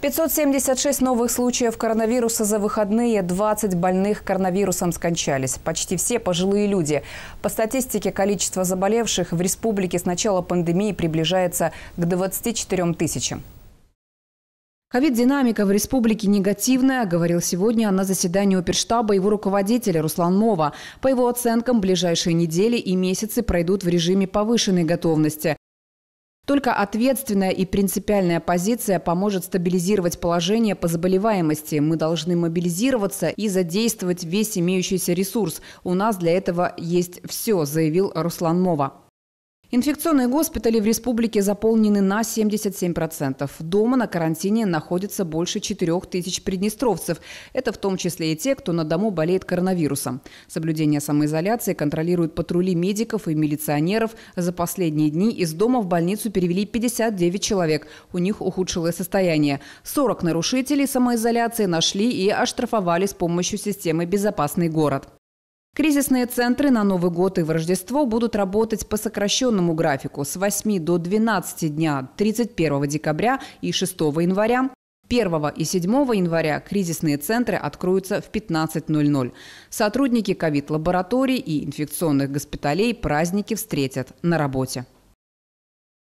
576 новых случаев коронавируса за выходные, 20 больных коронавирусом скончались. Почти все пожилые люди. По статистике, количество заболевших в республике с начала пандемии приближается к 24 тысячам. Ковид-динамика в республике негативная, говорил сегодня на заседании оперштаба его руководителя Руслан Мова. По его оценкам, ближайшие недели и месяцы пройдут в режиме повышенной готовности. Только ответственная и принципиальная позиция поможет стабилизировать положение по заболеваемости. Мы должны мобилизироваться и задействовать весь имеющийся ресурс. У нас для этого есть все, заявил Руслан Мова. Инфекционные госпитали в республике заполнены на 77%. Дома на карантине находится больше 4 тысяч приднестровцев. Это в том числе и те, кто на дому болеет коронавирусом. Соблюдение самоизоляции контролируют патрули медиков и милиционеров. За последние дни из дома в больницу перевели 59 человек. У них ухудшилось состояние. 40 нарушителей самоизоляции нашли и оштрафовали с помощью системы «Безопасный город». Кризисные центры на Новый год и в Рождество будут работать по сокращенному графику с 8 до 12 дня 31 декабря и 6 января. 1 и 7 января кризисные центры откроются в 15.00. Сотрудники ковид-лабораторий и инфекционных госпиталей праздники встретят на работе.